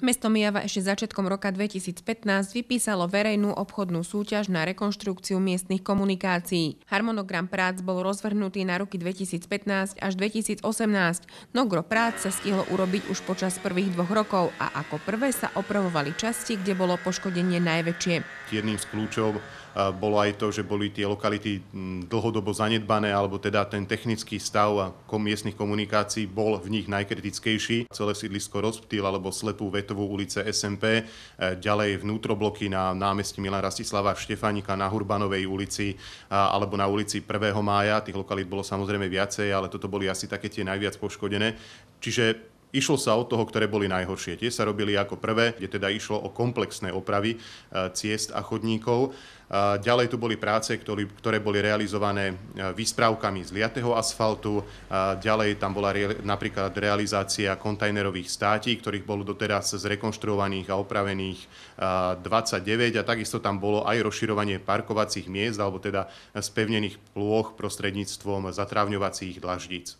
Mesto Mijava ešte začiatkom roka 2015 vypísalo verejnú obchodnú súťaž na rekonštrukciu miestnych komunikácií. Harmonogram prác bol rozvrhnutý na roky 2015 až 2018, no gro prác sa stihlo urobiť už počas prvých dvoch rokov a ako prvé sa opravovali časti, kde bolo poškodenie najväčšie. Jedným z kľúčov e, bolo aj to, že boli tie lokality dlhodobo zanedbané, alebo teda ten technický stav miestnych komunikácií bol v nich najkritickejší. Celé sídlisko rozptýl alebo slepú vetu Svetovú ulice SMP, e, ďalej vnútrobloky na námestí Milan Rastislava Štefanika na Hurbanovej ulici alebo na ulici 1. mája. Tých lokalít bolo samozrejme viacej, ale toto boli asi také tie najviac poškodené. Čiže Išlo sa od toho, ktoré boli najhoršie. Tie sa robili ako prvé, kde teda išlo o komplexné opravy e, ciest a chodníkov. E, ďalej tu boli práce, ktoré boli realizované e, výsprávkami z liatého asfaltu. Ďalej tam bola napríklad realizácia kontajnerových státí, ktorých bolo doteraz zrekonštruovaných a opravených 29 a takisto tam bolo aj rozširovanie parkovacích miest alebo teda spevnených plôch prostredníctvom zatravňovacích dlaždíc.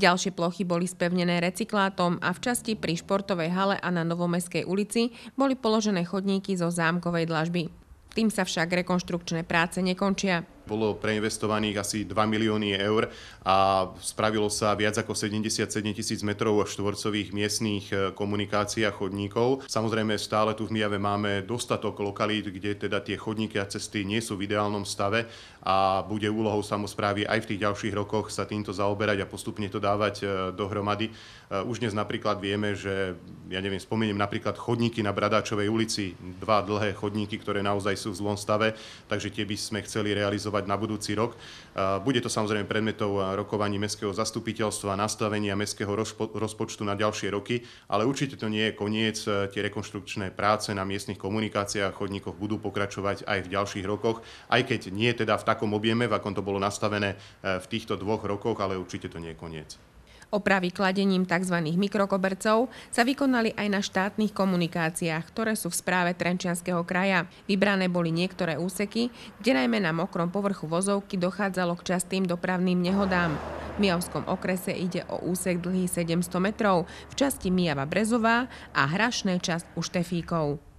Ďalšie plochy boli spevnené recyklátom a v časti pri športovej hale a na Novomeskej ulici boli položené chodníky zo zámkovej dlažby. Tým sa však rekonštrukčné práce nekončia bolo preinvestovaných asi 2 milióny eur a spravilo sa viac ako 77 tisíc metrov štvorcových miestných e, komunikácií a chodníkov. Samozrejme stále tu v Mijave máme dostatok lokalít, kde teda tie chodníky a cesty nie sú v ideálnom stave a bude úlohou samozprávy aj v tých ďalších rokoch sa týmto zaoberať a postupne to dávať e, dohromady. E, už dnes napríklad vieme, že, ja neviem, spomeniem napríklad chodníky na Bradáčovej ulici, dva dlhé chodníky, ktoré naozaj sú v zlom stave, takže tie by sme chceli realizovať realizovať na budúci rok. Eh, bude to samozrejme predmetov eh, rokovaní mestského zastupiteľstva, nastavenia mestského rozpočtu na ďalšie roky, ale určite to nie je koniec. Eh, tie rekonštrukčné práce na miestnych komunikáciách a chodníkoch budú pokračovať aj v ďalších rokoch, aj keď nie teda v takom objeme, v akom to bolo nastavené v týchto dvoch rokoch, ale určite to nie je koniec. Opravy kladením tzv. mikrokobercov sa vykonali aj na štátnych komunikáciách, ktoré sú v správe Trenčianského kraja. Vybrané boli niektoré úseky, kde najmä na mokrom povrchu vozovky dochádzalo k častým dopravným nehodám. V Mijavskom okrese ide o úsek dlhý 700 metrov v časti Mijava Brezová a hrašné časť u Štefíkov.